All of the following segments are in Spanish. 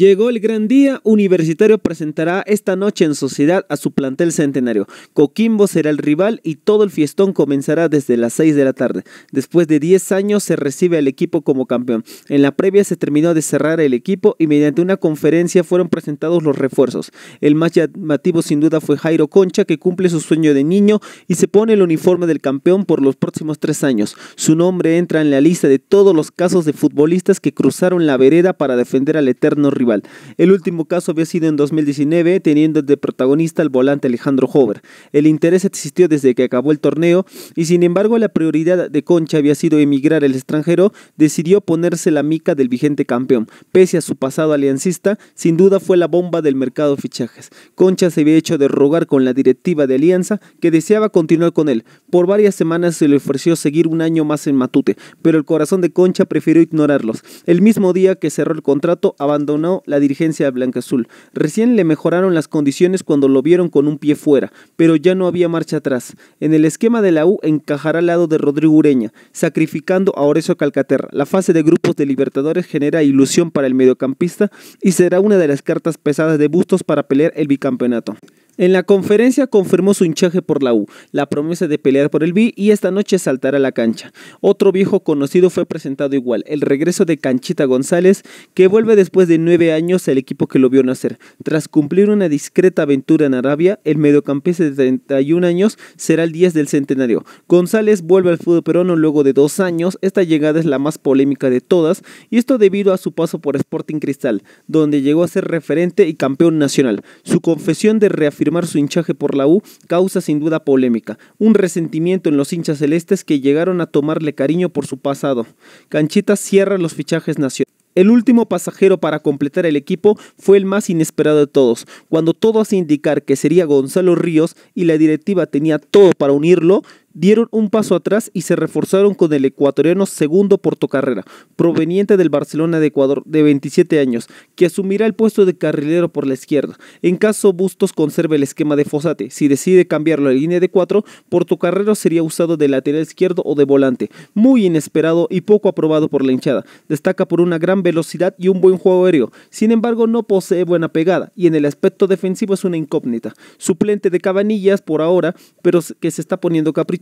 Llegó el gran día, Universitario presentará esta noche en sociedad a su plantel centenario. Coquimbo será el rival y todo el fiestón comenzará desde las 6 de la tarde. Después de 10 años se recibe al equipo como campeón. En la previa se terminó de cerrar el equipo y mediante una conferencia fueron presentados los refuerzos. El más llamativo sin duda fue Jairo Concha que cumple su sueño de niño y se pone el uniforme del campeón por los próximos 3 años. Su nombre entra en la lista de todos los casos de futbolistas que cruzaron la vereda para defender al eterno rival. El último caso había sido en 2019, teniendo de protagonista al volante Alejandro Hover. El interés existió desde que acabó el torneo y sin embargo la prioridad de Concha había sido emigrar al extranjero, decidió ponerse la mica del vigente campeón. Pese a su pasado aliancista, sin duda fue la bomba del mercado de fichajes. Concha se había hecho de rogar con la directiva de Alianza que deseaba continuar con él. Por varias semanas se le ofreció seguir un año más en Matute, pero el corazón de Concha prefirió ignorarlos. El mismo día que cerró el contrato, abandonó la dirigencia de blanca azul. Recién le mejoraron las condiciones cuando lo vieron con un pie fuera, pero ya no había marcha atrás. En el esquema de la U encajará al lado de Rodrigo Ureña, sacrificando a Oreso Calcaterra. La fase de grupos de Libertadores genera ilusión para el mediocampista y será una de las cartas pesadas de Bustos para pelear el bicampeonato. En la conferencia confirmó su hinchaje por la U, la promesa de pelear por el B y esta noche saltará a la cancha. Otro viejo conocido fue presentado igual, el regreso de Canchita González, que vuelve después de nueve años al equipo que lo vio nacer. Tras cumplir una discreta aventura en Arabia, el mediocampista de 31 años será el 10 del centenario. González vuelve al fútbol peruano luego de dos años, esta llegada es la más polémica de todas y esto debido a su paso por Sporting Cristal, donde llegó a ser referente y campeón nacional. Su confesión de reafirmación su hinchaje por la U causa sin duda polémica, un resentimiento en los hinchas celestes que llegaron a tomarle cariño por su pasado. Canchita cierra los fichajes nacionales. El último pasajero para completar el equipo fue el más inesperado de todos, cuando todo hace indicar que sería Gonzalo Ríos y la directiva tenía todo para unirlo, dieron un paso atrás y se reforzaron con el ecuatoriano segundo Portocarrera, proveniente del Barcelona de Ecuador, de 27 años, que asumirá el puesto de carrilero por la izquierda. En caso Bustos conserve el esquema de Fosate, si decide cambiarlo a línea de 4, Portocarrero sería usado de lateral izquierdo o de volante. Muy inesperado y poco aprobado por la hinchada. Destaca por una gran velocidad y un buen juego aéreo. Sin embargo, no posee buena pegada y en el aspecto defensivo es una incógnita. Suplente de Cabanillas por ahora, pero que se está poniendo caprichoso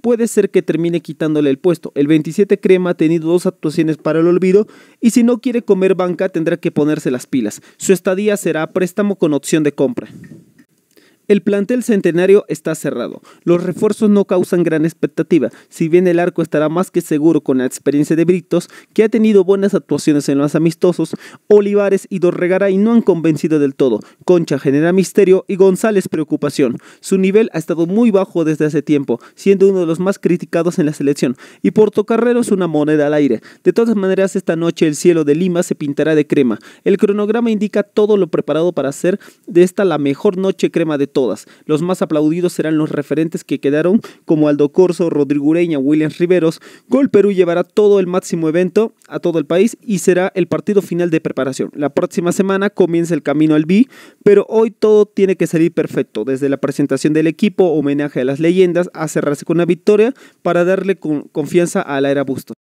puede ser que termine quitándole el puesto. El 27 Crema ha tenido dos actuaciones para el olvido y si no quiere comer banca tendrá que ponerse las pilas. Su estadía será préstamo con opción de compra. El plantel centenario está cerrado. Los refuerzos no causan gran expectativa, si bien el arco estará más que seguro con la experiencia de Britos, que ha tenido buenas actuaciones en los amistosos, Olivares y Dorregaray no han convencido del todo, Concha genera misterio y González preocupación. Su nivel ha estado muy bajo desde hace tiempo, siendo uno de los más criticados en la selección, y Portocarrero es una moneda al aire. De todas maneras, esta noche el cielo de Lima se pintará de crema. El cronograma indica todo lo preparado para hacer de esta la mejor noche crema de todo todas. Los más aplaudidos serán los referentes que quedaron, como Aldo Corso, Rodrigo Ureña, Williams Riveros. Gol Perú llevará todo el máximo evento a todo el país y será el partido final de preparación. La próxima semana comienza el camino al B, pero hoy todo tiene que salir perfecto, desde la presentación del equipo, homenaje a las leyendas, a cerrarse con una victoria para darle confianza a la era Bustos.